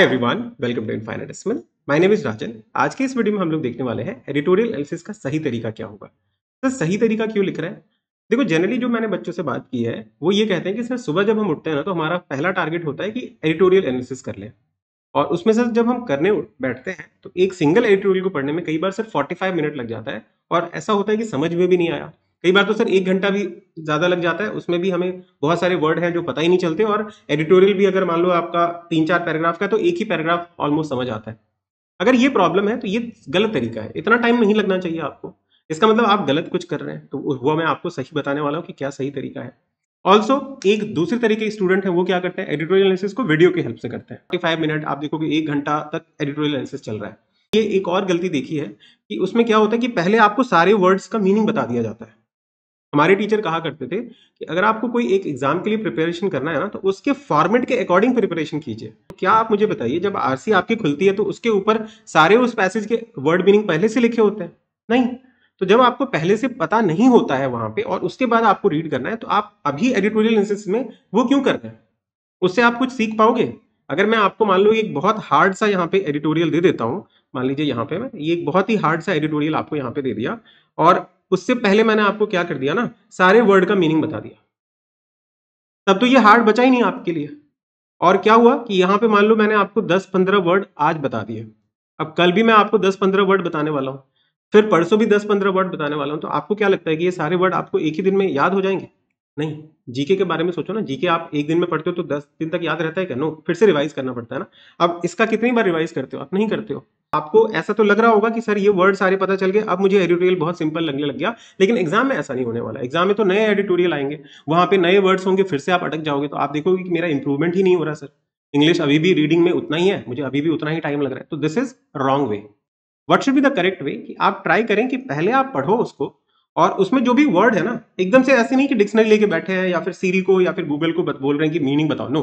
Every everyone welcome to इनफाइन my name is Rajan आज के इस वीडियो में हम लोग देखने वाले हैं एडिटोरियल एनालिसिस का सही तरीका क्या होगा सर तो सही तरीका क्यों लिख रहा है देखो जनरली जो मैंने बच्चों से बात की है वो ये कहते हैं कि सर सुबह जब हम उठते हैं ना तो हमारा पहला टारगेट होता है कि एडिटोरियल एनालिसिस कर लें और उसमें सर जब हम करने बैठते हैं तो एक सिंगल एडिटोरियल को पढ़ने में कई बार सर फोर्टी मिनट लग जाता है और ऐसा होता है कि समझ में भी नहीं आया कई बार तो सर एक घंटा भी ज़्यादा लग जाता है उसमें भी हमें बहुत सारे वर्ड हैं जो पता ही नहीं चलते और एडिटोरियल भी अगर मान लो आपका तीन चार पैराग्राफ का तो एक ही पैराग्राफ ऑलमोस्ट समझ आता है अगर ये प्रॉब्लम है तो ये गलत तरीका है इतना टाइम नहीं लगना चाहिए आपको इसका मतलब आप गलत कुछ कर रहे हैं तो हुआ मैं आपको सही बताने वाला हूँ कि क्या सही तरीका है ऑल्सो एक दूसरे तरीके के स्टूडेंट है वो क्या करते हैं एडिटोरियल एनालिसिस को वीडियो की हेल्प से करते हैं फाइव मिनट आप देखोगे एक घंटा तक एडिटोरियल एनालिसिस चल रहा है ये एक और गलती देखी है कि उसमें क्या होता है कि पहले आपको सारे वर्ड्स का मीनिंग बता दिया जाता है हमारे टीचर कहा करते थे कि अगर आपको कोई एक एग्जाम के लिए प्रिपरेशन करना है ना तो उसके फॉर्मेट के अकॉर्डिंग प्रिपरेशन कीजिए तो क्या आप मुझे बताइए जब आरसी आपकी खुलती है तो उसके ऊपर सारे उस पैसेज के वर्ड मीनिंग पहले से लिखे होते हैं नहीं तो जब आपको पहले से पता नहीं होता है वहां पे और उसके बाद आपको रीड करना है तो आप अभी एडिटोरियल में वो क्यों कर रहे हैं उससे आप कुछ सीख पाओगे अगर मैं आपको मान लो एक बहुत हार्ड सा यहाँ पे एडिटोरियल दे देता हूँ मान लीजिए यहाँ पे मैं ये एक बहुत ही हार्ड सा एडिटोरियल आपको यहाँ पे दे दिया और उससे पहले मैंने आपको क्या कर दिया ना सारे वर्ड का मीनिंग बता दिया तब तो ये हार्ड बचा ही नहीं आपके लिए और क्या हुआ कि यहां पे मान लो मैंने आपको 10-15 वर्ड आज बता दिए अब कल भी मैं आपको 10-15 वर्ड बताने वाला हूं फिर परसों भी 10-15 वर्ड बताने वाला हूं तो आपको क्या लगता है कि ये सारे वर्ड आपको एक ही दिन में याद हो जाएंगे नहीं जीके के बारे में सोचो ना जीके आप एक दिन में पढ़ते हो तो दस दिन तक याद रहता है क्या नो फिर से रिवाइज करना पड़ता है ना अब इसका कितनी बार रिवाइज करते हो आप नहीं करते हो आपको ऐसा तो लग रहा होगा कि सर ये वर्ड सारे पता चल गए अब मुझे एडिटोरियल बहुत सिंपल लगने लग गया लेकिन एग्जाम में ऐसा नहीं होने वाला एग्जाम में तो नए एडिटोरियल आएंगे वहां पे नए वर्ड्स होंगे फिर से आप अटक जाओगे तो आप देखोगे कि मेरा इंप्रूवमेंट ही नहीं हो रहा सर इंग्लिश अभी भी रीडिंग में उतना ही है मुझे अभी भी उतना ही टाइम लग रहा है तो this is wrong way what should be the correct way कि आप ट्राई करें कि पहले आप पढ़ो उसको और उसमें जो भी वर्ड है ना एकदम से ऐसे नहीं कि डिक्शनरी लेके बैठे हैं या फिर सीरी को या फिर गूगल को बोल रहे हैं कि मीनिंग बताओ नो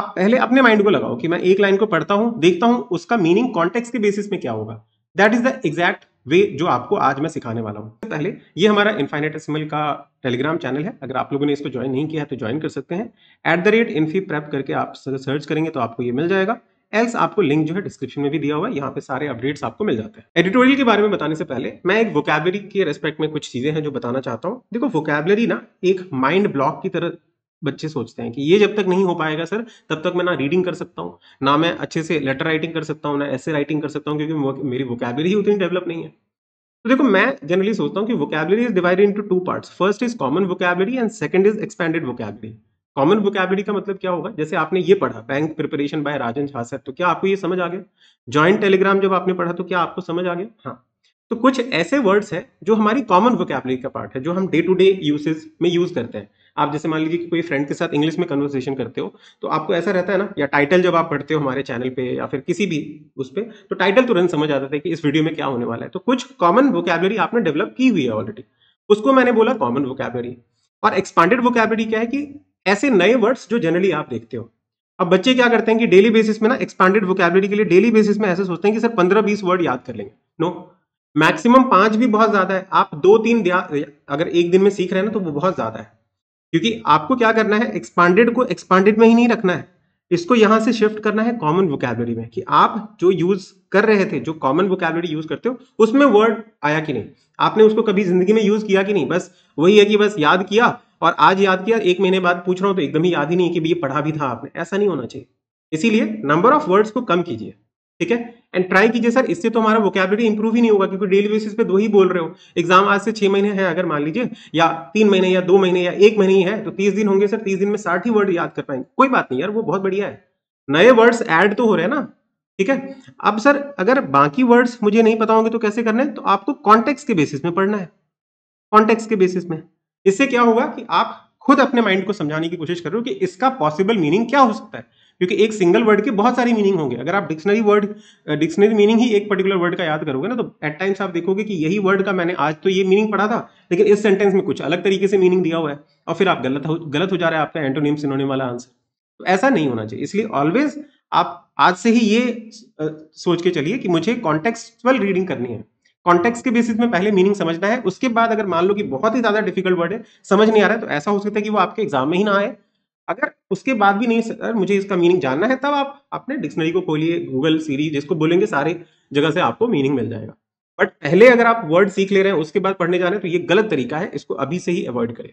आप पहले अपने माइंड को लगाओ कि मैं एक लाइन को पढ़ता हूँ देखता हूँ उसका मीनिंग कॉन्टेक्स के बेसिस में क्या होगा that is the exact way जो आपको आज मैं सिखाने वाला हूँ पहले ये हमारा इन्फाइनेटेसिमल का टेलीग्राम चैनल है अगर आप लोगों ने इसको ज्वाइन नहीं किया है तो ज्वाइन कर सकते हैं at the rate Infiprep करके आप सर्च करेंगे तो आपको ये मिल जाएगा एल्स आपको लिंक जो है डिस्क्रिप्शन में भी दिया हुआ है यहाँ पे सारे अपडेट्स आपको मिल जाते हैं एडिटोरियल के बारे में बताने से पहले मैं एक वोकैबलरी के रेस्पेक्ट में कुछ चीजें हैं जो बताना चाहता हूँ देखो वोकैबलरी ना एक माइंड ब्लॉक की तरह बच्चे सोचते हैं कि ये जब तक नहीं हो पाएगा सर तब तक मैं ना रीडिंग कर सकता हूँ ना मैं अच्छे से लेटर राइटिंग कर सकता हूँ ना ऐसे राइटिंग कर सकता हूँ क्योंकि मेरी वोकैबलरी ही उतनी डेवलप नहीं है तो देखो मैं जनरली सोचता हूँ कि vocabulary is divided into two parts first is common vocabulary and second is expanded vocabulary common vocabulary का मतलब क्या होगा जैसे आपने ये पढ़ा bank preparation by Rajan Jha sir तो क्या आपको ये समझ आ गया ज्वाइंट टेलीग्राम जब आपने पढ़ा तो क्या आपको समझ आ गया हाँ तो कुछ ऐसे वर्ड्स हैं जो हमारी कॉमन वोकेबलरी का पार्ट है जो हम डे टू डे यूसेज में यूज करते हैं आप जैसे मान लीजिए कि कोई फ्रेंड के साथ इंग्लिश में कन्वर्सेशन करते हो तो आपको ऐसा रहता है ना या टाइटल जब आप पढ़ते हो हमारे चैनल पे या फिर किसी भी उस पर तो टाइटल तुरंत समझ आता था कि इस वीडियो में क्या होने वाला है तो कुछ कॉमन वोकेबलरी आपने डेवलप की हुई है ऑलरेडी उसको मैंने बोला कॉमन वोकेबलरी और एक्सपांडेड वोकेबलरी क्या है कि ऐसे नए वर्ड्स जो जनरली आप देखते हो अब बच्चे क्या करते हैं कि डेली बेसिस में ना एक्सपांडेड वोकेबलरी के लिए डेली बेसिस में ऐसे सोचते हैं कि सर पंद्रह बीस वर्ड याद कर लेंगे नो मैक्सिमम पांच भी बहुत ज्यादा है आप दो तीन अगर एक दिन में सीख रहे हैं ना तो वो बहुत ज्यादा है क्योंकि आपको क्या करना है एक्सपांडेड को एक्सपांडेड में ही नहीं रखना है इसको यहां से शिफ्ट करना है कॉमन वोकेबलरी में कि आप जो यूज कर रहे थे जो कॉमन वोकेबलरी यूज करते हो उसमें वर्ड आया कि नहीं आपने उसको कभी जिंदगी में यूज किया कि नहीं बस वही है कि बस याद किया और आज याद किया एक महीने बाद पूछ रहा हूं तो एकदम ही याद ही नहीं कि ये पढ़ा भी था आपने ऐसा नहीं होना चाहिए इसीलिए नंबर ऑफ वर्ड्स को कम कीजिए ठीक है एंड ट्राई कीजिए सर इससे तो हमारा वोकेबिलिटी इंप्रूव ही नहीं होगा क्योंकि डेली बेसिस पे दो ही बोल रहे हो एग्जाम आज से छह महीने है अगर मान लीजिए या तीन महीने या दो महीने या एक महीने ही है तो तीस दिन होंगे सर तीस दिन में साठ ही वर्ड याद कर पाएंगे कोई बात नहीं यार वो बहुत बढ़िया है नए वर्ड्स ऐड तो हो रहे हैं ना ठीक है अब सर अगर बाकी वर्ड्स मुझे नहीं पता होंगे तो कैसे करना है तो आपको कॉन्टेक्स के बेसिस में पढ़ना है कॉन्टेक्स के बेसिस में इससे क्या होगा कि आप खुद अपने माइंड को समझाने की कोशिश करो कि इसका पॉसिबल मीनिंग क्या हो सकता है क्योंकि एक सिंगल वर्ड के बहुत सारी मीनिंग होंगे अगर आप डिक्शनरी वर्ड डिक्शनरी मीनिंग ही एक पर्टिकुलर वर्ड का याद करोगे ना तो एट टाइम्स आप देखोगे कि यही वर्ड का मैंने आज तो ये मीनिंग पढ़ा था लेकिन इस सेंटेंस में कुछ अलग तरीके से मीनिंग दिया हुआ है और फिर आप गलत हो गलत हो जा रहा है आपका एंटोनियम सिनोनिम वाला आंसर तो ऐसा नहीं होना चाहिए इसलिए ऑलवेज आप आज से ही ये सोच के चलिए कि मुझे कॉन्टेक्सुअल रीडिंग करनी है कॉन्टेक्स्ट के बेसिस में पहले मीनिंग समझना है उसके बाद अगर मान लो कि बहुत ही ज्यादा डिफिकल्ट वर्ड है समझ नहीं आ रहा है तो ऐसा हो सकता है कि वो आपके एग्जाम में ही ना आए अगर उसके बाद भी नहीं सर मुझे इसका मीनिंग जानना है तब आप अपने डिक्शनरी को खोलिए गूगल सीरीज जिसको बोलेंगे सारे जगह से आपको मीनिंग मिल जाएगा बट पहले अगर आप वर्ड सीख ले रहे हैं उसके बाद पढ़ने जा रहे हैं तो ये गलत तरीका है इसको अभी से ही अवॉइड करें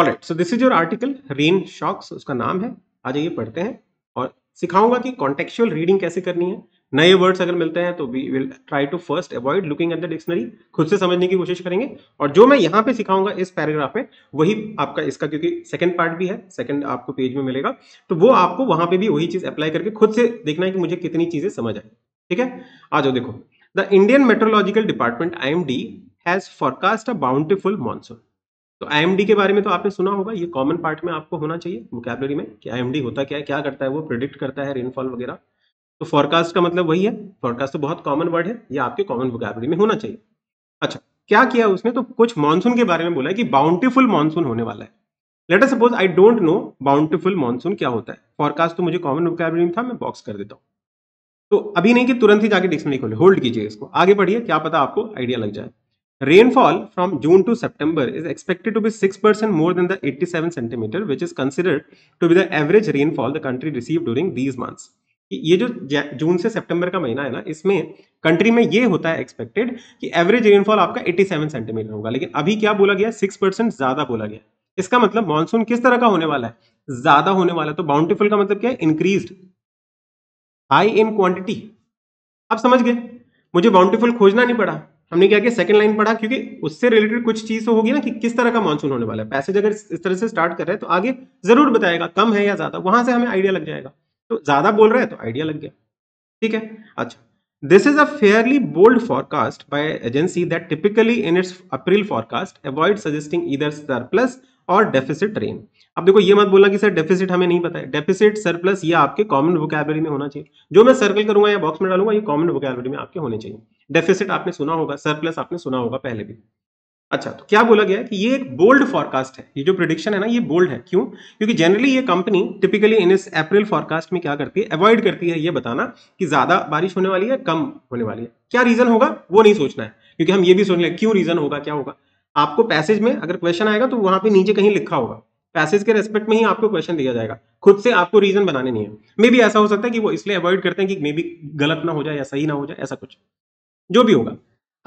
all so this is your article rain shocks उसका नाम है आ जाइए पढ़ते हैं और सिखाऊंगा कि कॉन्टेक्चुअल रीडिंग कैसे करनी है नए वर्ड्स अगर मिलते हैं तो we will try to first avoid looking at the dictionary खुद से समझने की कोशिश करेंगे और जो मैं यहाँ पे सिखाऊंगा इस पैराग्राफ में वही आपका इसका क्योंकि सेकंड पार्ट भी है सेकंड आपको पेज में मिलेगा तो वो आपको वहां पे भी वही चीज अप्लाई करके खुद से देखना है कि मुझे कितनी चीजें समझ आए ठीक है आ जाओ देखो the Indian meteorological department I has forecast a bountiful monsoon तो आई के बारे में तो आपने सुना होगा ये कॉमन पार्ट में आपको होना चाहिए वोकेबलरी में कि आई होता क्या है क्या करता है वो प्रिडिक्ट करता है रेनफॉल वगैरह तो फॉरकास्ट का मतलब वही है फॉरकास्ट तो बहुत कॉमन वर्ड है ये आपके कॉमन वोकैबुलरी में होना चाहिए अच्छा क्या किया उसने तो कुछ मानसून के बारे में बोला है कि बाउंटीफुल मानसून होने वाला है later suppose I don't know bountiful monsoon क्या होता है फॉरकास्ट तो मुझे कॉमन वोकैबुलरी में था मैं बॉक्स कर देता हूँ तो अभी नहीं कि तुरंत ही जाके डिक्शनरी खोले होल्ड कीजिए इसको आगे बढ़िए क्या पता आपको आइडिया लग जाए rainfall from June to September is expected to be six percent more than the eighty seven centimetre which is considered to be the average rainfall the country receive during these months ये जो जून से सितंबर का महीना है ना इसमें country में ये होता है एक्सपेक्टेड कि एवरेज रेनफॉल आपका 87 सेंटीमीटर होगा लेकिन अभी क्या बोला गया सिक्स परसेंट ज्यादा बोला गया इसका मतलब मानसून किस तरह का होने वाला है ज्यादा होने वाला है तो बाउंटीफुल का मतलब क्या है इंक्रीज हाई इन क्वांटिटी आप समझ गए मुझे बाउंटीफुल खोजना नहीं पड़ा हमने क्या किया सेकंड लाइन पढ़ा क्योंकि उससे रिलेटेड कुछ चीज तो होगी ना कि किस तरह का मानसून होने वाला है पैसेज अगर इस तरह से स्टार्ट कर रहे हैं तो आगे जरूर बताएगा कम है या ज्यादा वहां से हमें आइडिया लग जाएगा तो ज्यादा बोल रहा है तो आइडिया लग गया ठीक है अच्छा this is a fairly bold forecast by agency that typically in its April forecast avoid suggesting इधर सरप्लस और डेफिसिट रेन अब देखो ये मत बोलना कि सर डेफिसिट हमें नहीं पता है डेफिसिट सरप्लस ये आपके कॉमन वोकैबलरी में होना चाहिए जो मैं सर्कल करूंगा या बॉक्स में डालूंगा ये कॉमन वोकैबलरी में आपके होने चाहिए डेफिसिट आपने सुना होगा सरप्लस आपने सुना होगा पहले भी अच्छा तो क्या बोला गया कि ये एक बोल्ड फॉरकास्ट है ये जो प्रिडिक्शन है ना ये बोल्ड है क्यों क्योंकि जनरली ये कंपनी टिपिकली इन इस अप्रैल फॉरकास्ट में क्या करती है अवॉइड करती है ये बताना कि ज्यादा बारिश होने वाली है कम होने वाली है क्या रीजन होगा वो नहीं सोचना है क्योंकि हम ये भी सोच लें क्यों रीजन होगा क्या होगा आपको पैसेज में अगर क्वेश्चन आएगा तो वहां पर नीचे कहीं लिखा होगा पैसेज के रेस्पेक्ट में ही आपको क्वेश्चन दिया जाएगा खुद से आपको रीजन बनाने नहीं है मे भी ऐसा हो सकता है कि वो इसलिए अवॉइड करते हैं कि मे बी गलत ना हो जाए या सही ना हो जाए ऐसा कुछ जो भी होगा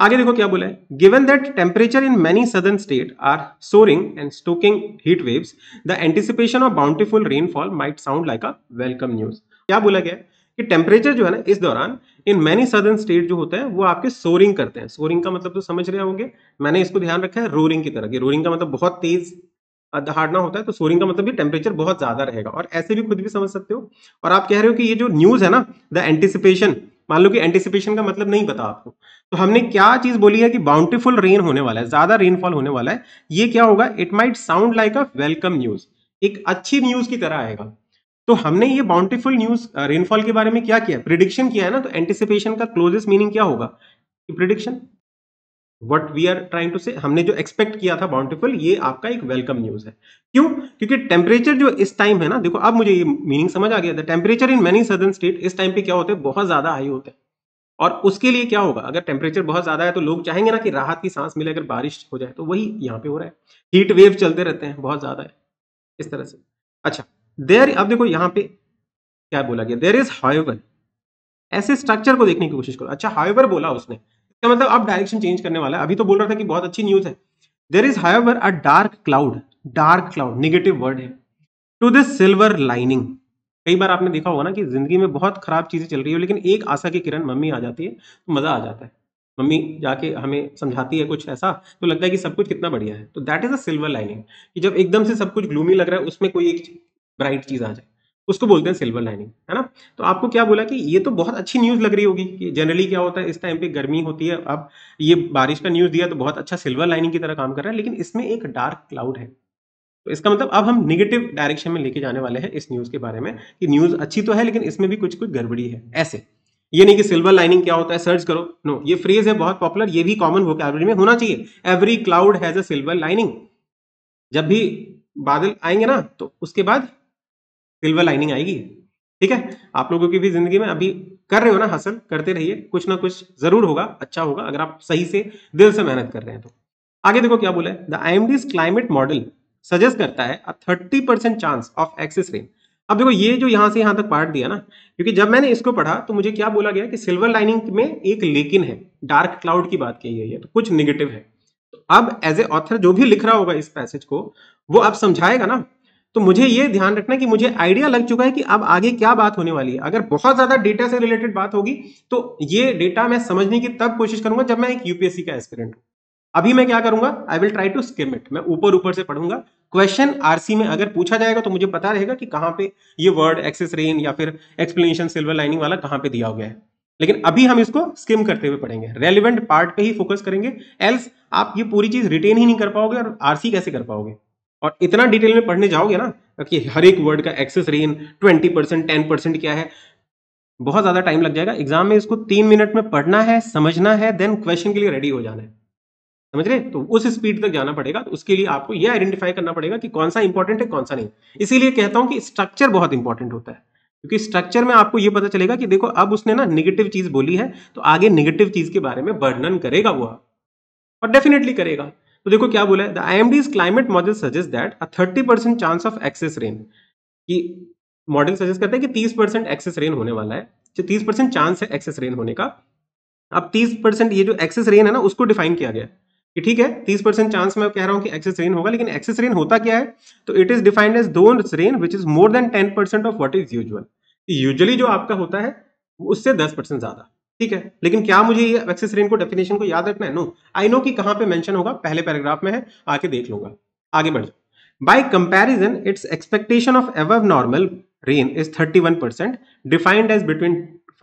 आगे देखो क्या बोला है given that temperature in many southern state are soaring and stoking heat waves the anticipation of bountiful rainfall might sound like a welcome news क्या बोला गया कि टेम्परेचर जो है ना इस दौरान इन मैनी सदर्न स्टेट जो होते हैं वो आपके सोरिंग करते हैं सोरिंग का मतलब तो समझ रहे होंगे मैंने इसको ध्यान रखा है रोरिंग की तरह की रोरिंग का मतलब बहुत तेज दहाड़ना होता है तो सोरिंग का मतलब भी टेम्परेचर बहुत ज्यादा रहेगा और ऐसे भी खुद भी समझ सकते हो और आप कह रहे हो कि ये जो न्यूज है ना द एंटिसिपेशन मान लो कि एंटिसिपेशन का मतलब नहीं पता आपको तो हमने क्या चीज बोली है कि बाउंटीफुल रेन होने वाला है ज्यादा रेनफॉल होने वाला है ये क्या होगा it might sound like a welcome news एक अच्छी न्यूज की तरह आएगा तो हमने ये बाउंटीफुल न्यूज रेनफॉल के बारे में क्या किया प्रिडिक्शन किया है ना तो एंटिसिपेशन का क्लोजेस्ट मीनिंग क्या होगा prediction what we are trying to say हमने जो एक्सपेक्ट किया था बाउंटिफुल ये आपका एक वेलकम न्यूज है क्यों क्योंकि टेम्परेचर जो इस टाइम है ना देखो अब मुझे ये मीनिंग समझ आ गया था temperature in many southern state इस टाइम पे क्या होते हैं बहुत ज्यादा हाई होते हैं और उसके लिए क्या होगा अगर टेम्परेचर बहुत ज्यादा है तो लोग चाहेंगे ना कि राहत की सांस मिले अगर बारिश हो जाए तो वही यहाँ पे हो रहा है हीट वेव चलते रहते हैं बहुत ज्यादा है इस तरह से अच्छा देर अब देखो यहाँ पे क्या बोला गया देर इज हाइवर ऐसे स्ट्रक्चर को देखने की कोशिश करो अच्छा हाइवर बोला उसने क्या मतलब अब डायरेक्शन चेंज करने वाला है अभी तो बोल रहा था कि बहुत अच्छी न्यूज है there is however a dark cloud dark cloud negative word है टू दिस सिल्वर लाइनिंग कई बार आपने देखा होगा ना कि जिंदगी में बहुत खराब चीजें चल रही है लेकिन एक आशा की किरण मम्मी आ जाती है तो मजा आ जाता है मम्मी जाके हमें समझाती है कुछ ऐसा तो लगता है कि सब कुछ कितना बढ़िया है तो that is a silver lining कि जब एकदम से सब कुछ ग्लूमी लग रहा है उसमें कोई एक ब्राइट चीज आ जाए उसको बोलते हैं सिल्वर लाइनिंग है ना तो आपको क्या बोला कि ये तो बहुत अच्छी न्यूज़ लग रही होगी कि जनरली क्या होता है इस टाइम पे गर्मी होती है अब ये बारिश का न्यूज़ दिया तो बहुत अच्छा सिल्वर लाइनिंग की तरह काम कर रहा है लेकिन इसमें एक डार्क क्लाउड है तो इसका मतलब अब हम निगेटिव डायरेक्शन में लेके जाने वाले हैं इस न्यूज़ के बारे में कि न्यूज़ अच्छी तो है लेकिन इसमें भी कुछ कुछ गड़बड़ी है ऐसे ये नहीं कि सिल्वर लाइनिंग क्या होता है सर्च करो नो no, ये फ्रेज है बहुत पॉपुलर ये भी कॉमन वोकैबलरी में होना चाहिए every cloud has a silver lining जब भी बादल आएंगे ना तो उसके बाद सिल्वर लाइनिंग आएगी ठीक है आप लोगों की भी जिंदगी में अभी कर रहे हो ना हासिल करते रहिए कुछ ना कुछ जरूर होगा अच्छा होगा अगर आप सही से दिल से मेहनत कर रहे हैं तो आगे देखो क्या बोला the I climate model suggest करता है thirty percent chance of excess rain अब देखो ये जो यहाँ से यहाँ तक पार्ट दिया ना क्योंकि जब मैंने इसको पढ़ा तो मुझे क्या बोला गया कि सिल्वर लाइनिंग में एक लेकिन है डार्क क्लाउड की बात कही गई है तो कुछ निगेटिव है तो अब एज ए ऑथर जो भी लिख रहा होगा इस पैसेज को वो अब समझाएगा ना तो मुझे ये ध्यान रखना कि मुझे आइडिया लग चुका है कि अब आगे क्या बात होने वाली है अगर बहुत ज़्यादा डेटा से रिलेटेड बात होगी तो ये डेटा मैं समझने की तब कोशिश करूंगा जब मैं एक यूपीएससी का एक्सपेरेंट हूं अभी मैं क्या करूंगा I will try to skim it मैं ऊपर ऊपर से पढ़ूंगा क्वेश्चन आरसी में अगर पूछा जाएगा तो मुझे पता रहेगा कि कहां पे ये वर्ड एक्सेस रेन या फिर एक्सप्लेनेशन सिल्वर लाइनिंग वाला कहां पे दिया हुआ है लेकिन अभी हम इसको स्किम करते हुए पढ़ेंगे रेलिवेंट पार्ट पे ही फोकस करेंगे एल्स आप ये पूरी चीज रिटेन ही नहीं कर पाओगे और आरसी कैसे कर पाओगे और इतना डिटेल में पढ़ने जाओगे ना कि हर एक वर्ड का excess rain twenty percent ten percent क्या है बहुत ज़्यादा टाइम लग जाएगा एग्जाम में इसको तीन मिनट में पढ़ना है समझना है देन क्वेश्चन के लिए रेडी हो जाना है समझ रहे तो उस स्पीड तक जाना पड़ेगा तो उसके लिए आपको ये आइडेंटिफाई करना पड़ेगा कि कौन सा इंपॉर्टेंट है कौन सा नहीं इसीलिए कहता हूं कि स्ट्रक्चर बहुत इंपॉर्टेंट होता है क्योंकि स्ट्रक्चर में आपको ये पता चलेगा कि देखो अब उसने ना निगेटिव चीज़ बोली है तो आगे निगेटिव चीज़ के बारे में वर्णन करेगा वो और डेफिनेटली करेगा तो देखो क्या बोला है the I M climate model suggest that a thirty percent chance of excess rain कि मॉडल सजेस्ट करते हैं कि तीस परसेंट एक्सेस रेन होने वाला है जो अच्छा, तीस परसेंट चांस है एक्सेस रेन होने का अब तीस परसेंट ये जो एक्सेस रेन है ना उसको डिफाइन किया गया कि ठीक है तीस परसेंट चांस मैं कह रहा हूँ कि एक्सेस रेन होगा लेकिन एक्सेस रेन होता क्या है तो it is defined as the rain which is more than ten percent of what is usual usually जो आपका होता है उससे दस परसेंट ज्यादा ठीक है लेकिन क्या मुझे ये एक्सेस रेंज को डेफिनेशन को याद रखना है नो आई नो कि कहां पे मेंशन होगा पहले पैराग्राफ में है आके देख लूंगा आगे बढ़ by comparison its expectation of above normal rain is 31 defined as between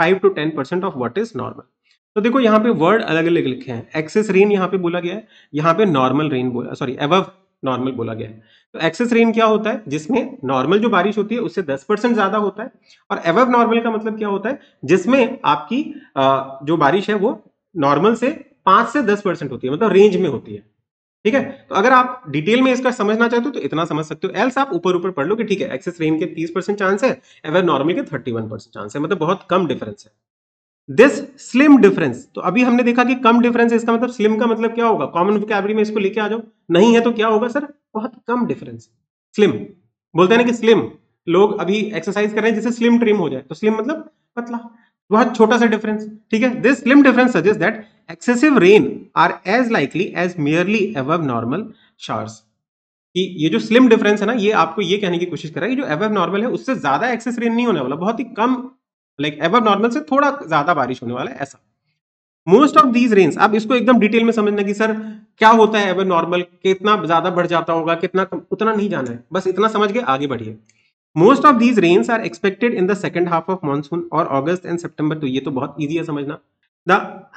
5 to 10 of what is normal तो देखो यहाँ पे वर्ड अलग अलग लिखे हैं एक्सेस रेन यहाँ पे बोला गया है यहाँ पे नॉर्मल रेन बोला सॉरी एव नॉर्मल बोला गया है तो एक्सेस रेन क्या होता है जिसमें नॉर्मल जो बारिश होती है उससे 10 परसेंट ज्यादा होता है और एवब नॉर्मल का मतलब क्या होता है जिसमें आपकी जो बारिश है वो नॉर्मल से पांच से दस परसेंट होती है मतलब रेंज में होती है ठीक है तो अगर आप डिटेल में इसका समझना चाहते हो तो इतना समझ सकते हो एल्स आप ऊपर ऊपर पढ़ लो कि ठीक है एक्सेस रेन के तीस परसेंट चांस है एवर नॉर्मल के थर्टी वन परसेंट चांस है मतलब बहुत कम डिफरेंस है दिस स्लिम डिफरेंस तो अभी हमने देखा कि कम डिफरेंस इसका मतलब स्लिम का मतलब क्या होगा कॉमन कैबरी में इसको लेके आ जाओ नहीं है तो क्या होगा सर बहुत कम डिफरेंस स्लिम बोलते हैं ना कि स्लिम लोग अभी एक्सरसाइज कर रहे हैं जिससे स्लिम ट्रिम हो जाए तो स्लिम मतलब पतला बहुत छोटा सा डिफरेंस ठीक है this slim difference suggest that excessive rain are as likely as merely above normal showers कि ये जो स्लिम डिफरेंस है ना ये आपको ये कहने की कोशिश कर रहा है कि जो एव नॉर्मल है उससे ज्यादा एक्सेस रेन नहीं होने वाला बहुत ही कम लाइक एब नॉर्मल से थोड़ा ज्यादा बारिश होने वाला है ऐसा मोस्ट ऑफ दीज रेन्स आप इसको एकदम डिटेल में समझना कि सर क्या होता है एवर नॉर्मल कितना ज्यादा बढ़ जाता होगा कितना उतना नहीं जाना है बस इतना समझ के आगे बढ़िए most of these rains are expected in the second half of monsoon और अगस्त एंड सेप्टेम्बर तो ये तो बहुत ईजी है समझना the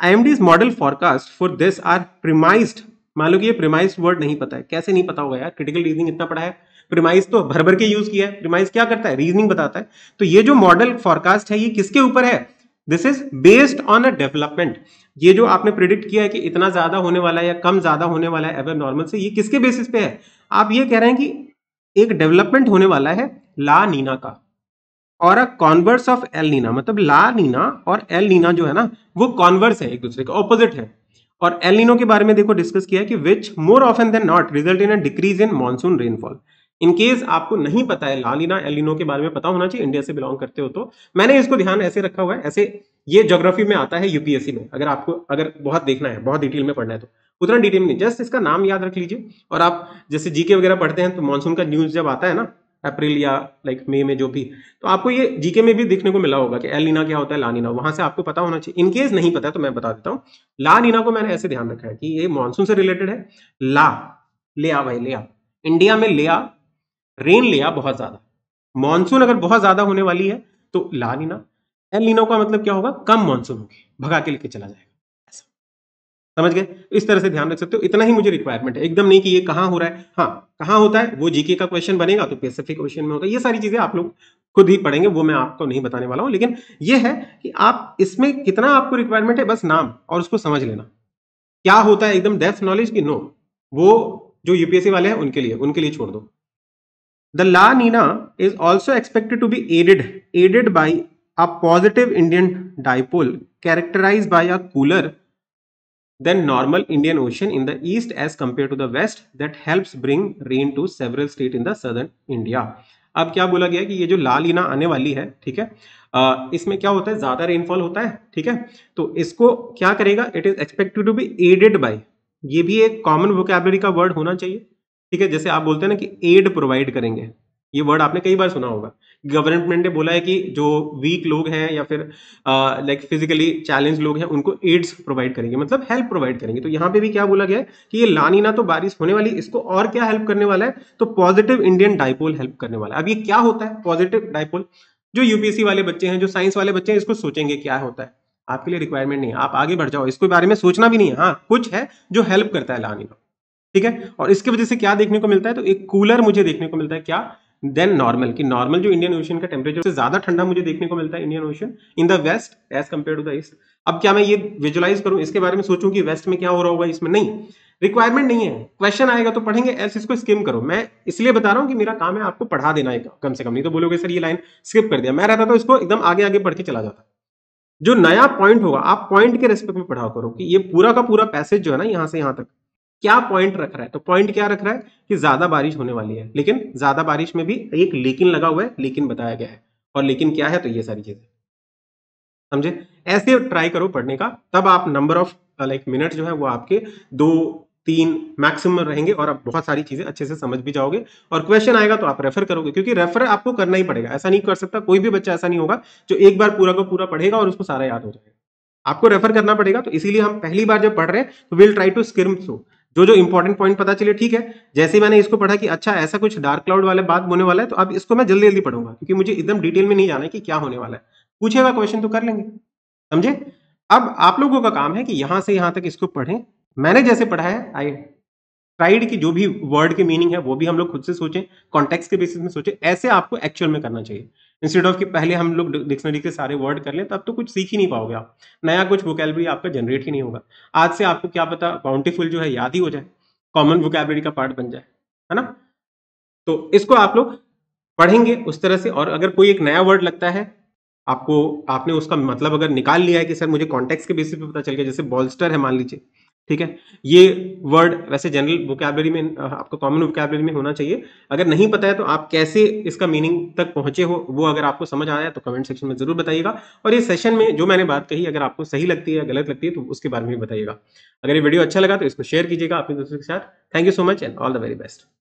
I M D's model forecast for this are premise मान लो कि ये प्रिमाइज वर्ड नहीं पता है कैसे नहीं पता होगा यार क्रिटिकल रीजनिंग इतना पड़ा है प्रिमाइज तो भर भर के यूज किया है प्रिमाइज क्या करता है रीजनिंग बताता है तो ये जो मॉडल फॉरकास्ट है ये किसके ऊपर है this is based on a development ये जो आपने प्रिडिक्ट किया है कि इतना ज्यादा होने वाला है या कम ज्यादा होने वाला है एवर नॉर्मल से ये किसके बेसिस पे है आप ये कह रहे हैं कि एक डेवलपमेंट होने वाला है ला नीना का और a converse of El Nina मतलब ला नीना और एल नीना जो है ना वो कॉन्वर्स है एक दूसरे का ऑपोजिट है और एल नीनो के बारे में देखो डिस्कस किया है कि which more often than not result in a decrease in monsoon rainfall in case आपको नहीं पता है लालिना एलिनो के बारे में पता होना चाहिए इंडिया से बिलोंग करते हो तो मैंने इसको ध्यान ऐसे रखा हुआ है ऐसे ये जोग्राफी में आता है यूपीएससी में अगर आपको अगर बहुत देखना है बहुत डिटेल में पढ़ना है तो उतना डिटेल में जस्ट इसका नाम याद रख लीजिए और आप जैसे जीके वगैरह पढ़ते हैं तो मानसून का न्यूज जब आता है ना अप्रैल या लाइक मई में जो भी तो आपको ये जीके में भी देखने को मिला होगा कि एलिना क्या होता है लानिना वहां से आपको पता होना चाहिए इनकेस नहीं पता तो मैं बता देता हूँ लानिना को मैंने ऐसे ध्यान रखा है कि ये मानसून से रिलेटेड है ला ले आ भाई ले आ इंडिया में ले आ रेन लिया बहुत ज्यादा मानसून अगर बहुत ज्यादा होने वाली है तो ला लीना एल लीनो का मतलब क्या होगा कम मानसून होगी भगा के लेके चला जाएगा समझ गए इस तरह से ध्यान रख सकते हो इतना ही मुझे रिक्वायरमेंट है एकदम नहीं कि ये कहां हो रहा है हाँ कहां होता है वो जीके का क्वेश्चन बनेगा तो पेसिफिक क्वेश्चन में होता है ये सारी चीजें आप लोग खुद ही पढ़ेंगे वो मैं आपको नहीं बताने वाला हूं लेकिन ये है कि आप इसमें कितना आपको रिक्वायरमेंट है बस नाम और उसको समझ लेना क्या होता है एकदम डेफ नॉलेज की नो वो जो यूपीएससी वाले हैं उनके लिए उनके लिए छोड़ दो The La Nina is also expected to be aided, aided by a positive Indian dipole characterized by a cooler than normal Indian Ocean in the east as compared to the west that helps bring rain to several states in the southern India. अब क्या बोला गया कि ये जो लाल ईना आने वाली है ठीक है आ, इसमें क्या होता है ज्यादा रेनफॉल होता है ठीक है तो इसको क्या करेगा it is expected to be aided by ये भी एक कॉमन वोकेबलरी का वर्ड होना चाहिए ठीक है जैसे आप बोलते हैं ना कि एड प्रोवाइड करेंगे ये वर्ड आपने कई बार सुना होगा गवर्नमेंट ने बोला है कि जो वीक लोग हैं या फिर लाइक फिजिकली चैलेंज लोग हैं उनको एड्स प्रोवाइड करेंगे मतलब हेल्प प्रोवाइड करेंगे तो यहाँ पे भी क्या बोला गया है कि ये लानी ना तो बारिश होने वाली इसको और क्या हेल्प करने वाला है तो पॉजिटिव इंडियन डाइपोल हेल्प करने वाला है अब ये क्या होता है पॉजिटिव डाइपोल जो यूपीएससी वाले बच्चे हैं जो साइंस वाले बच्चे हैं इसको सोचेंगे क्या होता है आपके लिए रिक्वायरमेंट नहीं है आप आगे बढ़ जाओ इसके बारे में सोचना भी नहीं है हाँ कुछ है जो हेल्प करता है लानी ना ठीक है और इसके वजह से क्या देखने को मिलता है तो एक कूलर मुझे देखने को मिलता है क्या देन नॉर्मल कि नॉर्मल जो इंडियन ओशन का टेम्परेचर से ज्यादा ठंडा मुझे देखने को मिलता है Indian Ocean in the west as compare to the east अब क्या मैं ये विजुलाइज करूं इसके बारे में सोचूं कि वेस्ट में क्या हो रहा होगा इसमें नहीं रिक्वायरमेंट नहीं है क्वेश्चन आएगा तो पढ़ेंगे ऐसे इसको स्किम करो मैं इसलिए बता रहा हूं कि मेरा काम है आपको पढ़ा देना है कम से कम नहीं तो बोलोगे सर ये लाइन स्किप कर दिया मैं रहता था इसको एकदम आगे आगे पढ़ के चला जाता जो नया पॉइंट होगा आप पॉइंट के रेस्पेक्ट में पढ़ाओ करो कि ये पूरा का पूरा पैसेज जो है ना यहाँ से यहाँ तक क्या पॉइंट रख रहा है तो पॉइंट क्या रख रहा है कि ज्यादा बारिश होने वाली है लेकिन ज्यादा बारिश में भी एक लेकिन लगा हुआ है लेकिन बताया गया है और लेकिन क्या है तो ये सारी चीजें समझे ऐसे ट्राई करो पढ़ने का तब आप नंबर ऑफ लाइक मिनट जो है वो आपके दो तीन मैक्सिमम रहेंगे और आप बहुत सारी चीजें अच्छे से समझ भी जाओगे और क्वेश्चन आएगा तो आप रेफर करोगे क्योंकि रेफर आपको करना ही पड़ेगा ऐसा नहीं कर सकता कोई भी बच्चा ऐसा नहीं होगा जो एक बार पूरा का पूरा पढ़ेगा और उसको सारा याद हो जाएगा आपको रेफर करना पड़ेगा तो इसीलिए हम पहली बार जब पढ़ रहे हैं तो will try to skim through जो जो इंपॉर्टेंट पॉइंट पता चले ठीक है जैसे मैंने इसको पढ़ा कि अच्छा ऐसा कुछ डार्क क्लाउड वाले बात होने वाला है तो अब इसको मैं जल्दी जल्दी पढ़ूंगा क्योंकि मुझे एकदम डिटेल में नहीं जाना है कि क्या होने वाला है पूछेगा क्वेश्चन तो कर लेंगे समझे अब आप लोगों का काम है कि यहां से यहां तक इसको पढ़ें मैंने जैसे पढ़ा है आई ट्राइड की जो भी वर्ड की मीनिंग है वो भी हम लोग खुद से सोचें कॉन्टेक्स के बेसिस में सोचें ऐसे आपको एक्चुअल में करना चाहिए इंस्टेड ऑफ कि पहले हम लोग डिक्शनरी के सारे वर्ड कर तो तब तो कुछ सीख ही नहीं पाओगे आप नया कुछ वोकैबरी आपका जनरेट ही नहीं होगा आज से आपको क्या पता बाउंटीफुल जो है याद ही हो जाए कॉमन वोकैबरी का पार्ट बन जाए है ना तो इसको आप लोग पढ़ेंगे उस तरह से और अगर कोई एक नया वर्ड लगता है आपको आपने उसका मतलब अगर निकाल लिया है कि सर मुझे कॉन्टेक्ट के बेसिस पे पता चल गया जैसे बॉल्स्टर है मान लीजिए ठीक है ये वर्ड वैसे जनरल वोकेबलरी में आपको कॉमन वोकेबलरी में होना चाहिए अगर नहीं पता है तो आप कैसे इसका मीनिंग तक पहुंचे हो वो अगर आपको समझ आया तो कमेंट सेक्शन में जरूर बताइएगा और इस सेशन में जो मैंने बात कही अगर आपको सही लगती है या गलत लगती है तो उसके बारे में भी बताइएगा अगर ये वीडियो अच्छा लगा तो इसको शेयर कीजिएगा अपने दोस्तों के साथ thank you so much and all the very best